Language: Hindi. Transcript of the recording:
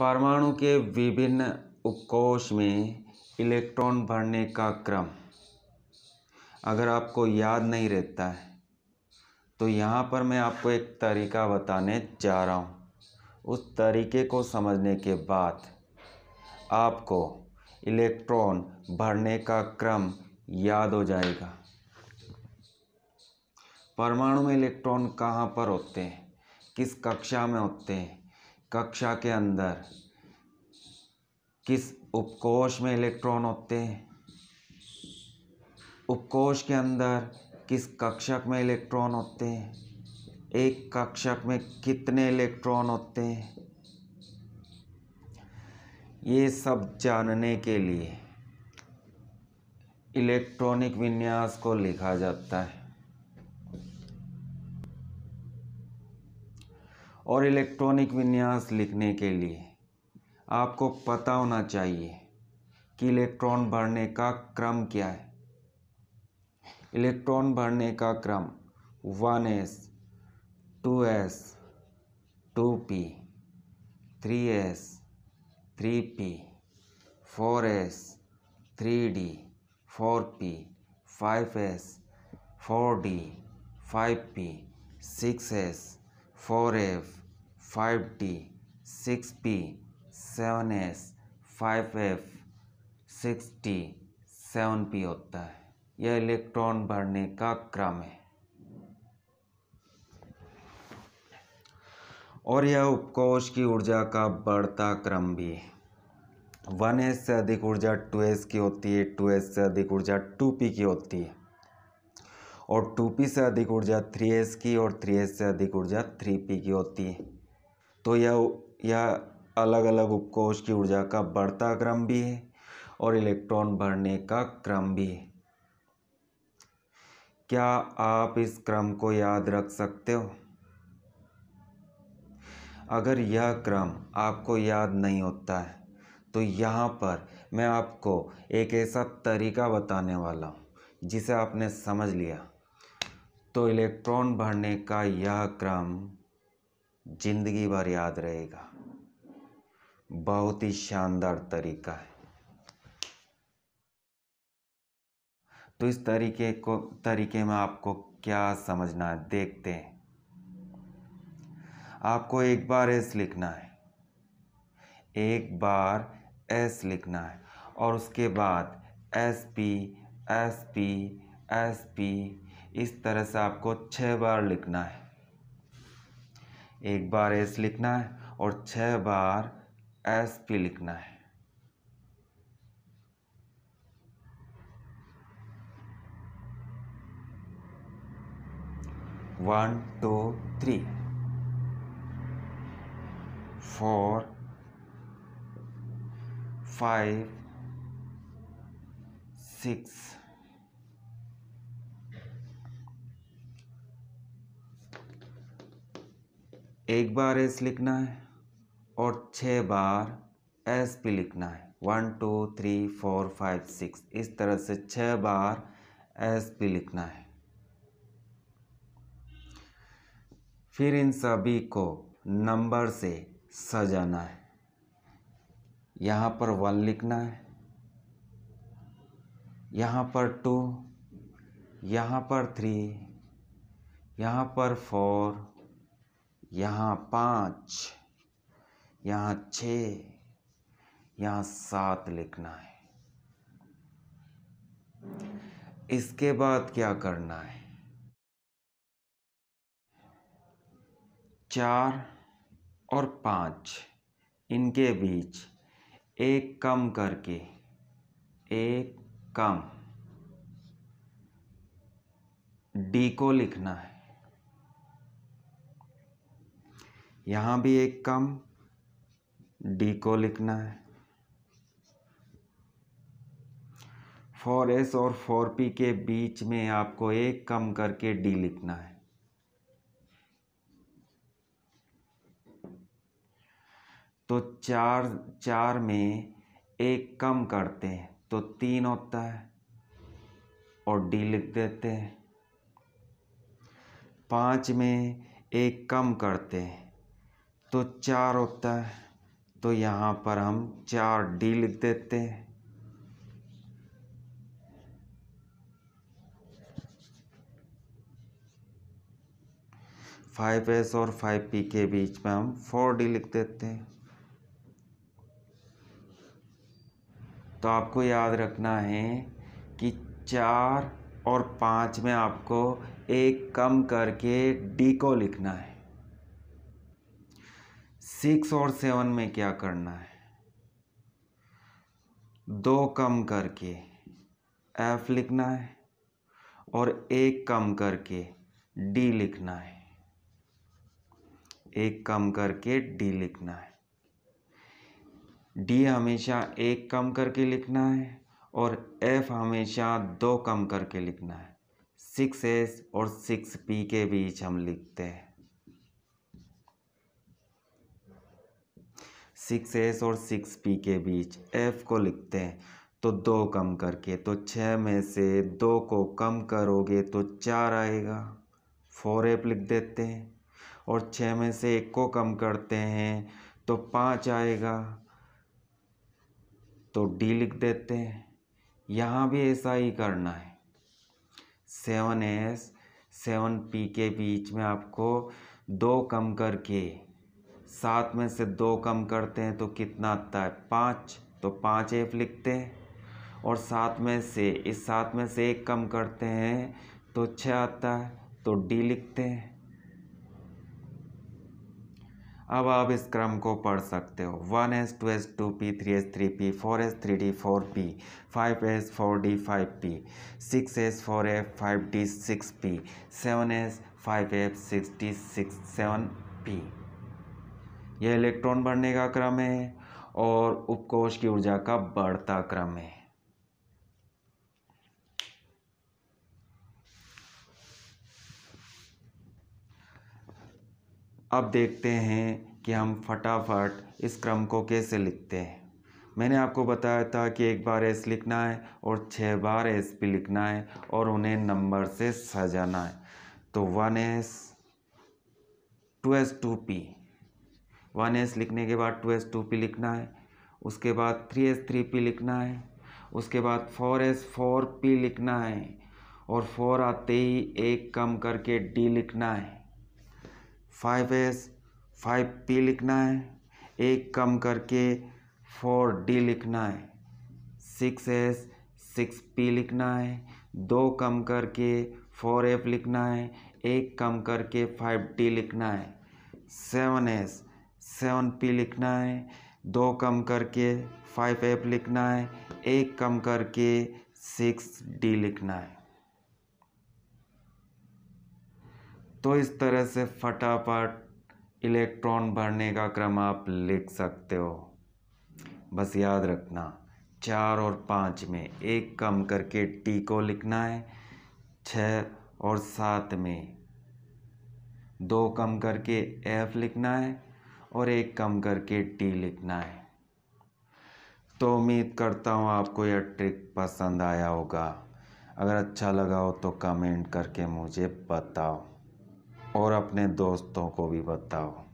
परमाणु के विभिन्न उपकोष में इलेक्ट्रॉन भरने का क्रम अगर आपको याद नहीं रहता है तो यहाँ पर मैं आपको एक तरीका बताने जा रहा हूँ उस तरीके को समझने के बाद आपको इलेक्ट्रॉन भरने का क्रम याद हो जाएगा परमाणु में इलेक्ट्रॉन कहाँ पर होते हैं किस कक्षा में होते हैं कक्षा के अंदर किस उपकोष में इलेक्ट्रॉन होते हैं उपकोष के अंदर किस कक्षक में इलेक्ट्रॉन होते हैं एक कक्षक में कितने इलेक्ट्रॉन होते हैं ये सब जानने के लिए इलेक्ट्रॉनिक विन्यास को लिखा जाता है और इलेक्ट्रॉनिक विन्यास लिखने के लिए आपको पता होना चाहिए कि इलेक्ट्रॉन भरने का क्रम क्या है इलेक्ट्रॉन भरने का क्रम one S two S two P three S three P four S three D four P five S four D five P six S four F five D six P seven S five F six D seven P होता है यह इलेक्ट्रॉन भरने का क्रम है और यह उपकोष की ऊर्जा का बढ़ता क्रम भी है वन एस से अधिक ऊर्जा टू एस की होती है टू एस से अधिक ऊर्जा टू पी की होती है और टू पी से अधिक ऊर्जा थ्री एस की और थ्री एस से अधिक ऊर्जा थ्री पी की होती है तो यह यह अलग अलग उपकोष की ऊर्जा का बढ़ता क्रम भी है और इलेक्ट्रॉन भरने का क्रम भी है क्या आप इस क्रम को याद रख सकते हो अगर यह क्रम आपको याद नहीं होता है तो यहाँ पर मैं आपको एक ऐसा तरीका बताने वाला हूँ जिसे आपने समझ लिया तो इलेक्ट्रॉन भरने का यह क्रम जिंदगी भर याद रहेगा बहुत ही शानदार तरीका है तो इस तरीके को तरीके में आपको क्या समझना है देखते हैं आपको एक बार एस लिखना है एक बार एस लिखना है और उसके बाद S P S P S P इस तरह से आपको छः बार लिखना है एक बार एस लिखना है और छह बार एस पी लिखना है one two three four five six एक बार एस लिखना है और छः बार एस पी लिखना है one two three four five six इस तरह से छः बार एस पी लिखना है फिर इन सभी को नंबर से सजाना है यहाँ पर वन लिखना है यहाँ पर टू यहाँ पर थ्री यहाँ पर फोर यहाँ पाँच यहाँ छ यहाँ सात लिखना है इसके बाद क्या करना है चार और पाँच इनके बीच एक कम करके एक कम डी को लिखना है यहाँ भी एक कम डी को लिखना है फोर एस और फोर पी के बीच में आपको एक कम करके डी लिखना है तो चार चार में एक कम करते हैं तो तीन होता है और डी लिख देते हैं पाँच में एक कम करते हैं तो चार होता है तो यहाँ पर हम चार डी लिख देते हैं फाइव एस और फाइव पी के बीच में हम फोर डी लिख देते हैं तो आपको याद रखना है कि चार और पाँच में आपको एक कम करके डी को लिखना है सिक्स और सेवन में क्या करना है दो कम करके एफ लिखना है और एक कम करके डी लिखना है एक कम करके डी लिखना है डी हमेशा एक कम करके लिखना है और एफ हमेशा दो कम करके लिखना है सिक्स एस और सिक्स पी के बीच हम लिखते हैं सिक्स एस और सिक्स पी के बीच एफ़ को लिखते हैं तो दो कम करके तो छः में से दो को कम करोगे तो चार आएगा फोर एप लिख देते हैं और छः में से एक को कम करते हैं तो पाँच आएगा तो डी लिख देते हैं यहाँ भी ऐसा ही करना है सेवन एस सेवन पी के बीच में आपको दो कम करके सात में से दो कम करते हैं तो कितना आता है पाँच तो पाँच एफ लिखते हैं और सात में से इस सात में से एक कम करते हैं तो छः आता है तो डी लिखते हैं अब आप इस क्रम को पढ़ सकते हो one S two S two P three S three P four S three D four P five S four D five P six S four F five d six P seven S five F six d six seven p यह इलेक्ट्रॉन बढ़ने का क्रम है और उपकोष की ऊर्जा का बढ़ता क्रम है अब देखते हैं कि हम फटाफट इस क्रम को कैसे लिखते हैं मैंने आपको बताया था कि एक बार एस लिखना है और छः बार एस पी लिखना है और उन्हें नंबर से सजाना है तो one S two S two p one s लिखने के बाद टू एस टू पी लिखना है उसके बाद थ्री एस थ्री पी लिखना है उसके बाद फोर एस फोर पी लिखना है और फोर आते ही एक कम करके डी लिखना है फाइव एस फाइव पी लिखना है एक कम करके फोर डी लिखना है सिक्स एस सिक्स पी लिखना है दो कम करके फोर एफ लिखना है एक कम करके फाइव डी लिखना है सेवन एस सेवन पी लिखना है दो कम करके फाइव एफ लिखना है एक कम करके सिक्स डी लिखना है तो इस तरह से फटाफट इलेक्ट्रॉन भरने का क्रम आप लिख सकते हो बस याद रखना चार और पाँच में एक कम करके टी को लिखना है छ और सात में दो कम करके एफ लिखना है और एक कम करके टी लिखना है तो उम्मीद करता हूँ आपको यह ट्रिक पसंद आया होगा अगर अच्छा लगा हो तो कमेंट करके मुझे बताओ और अपने दोस्तों को भी बताओ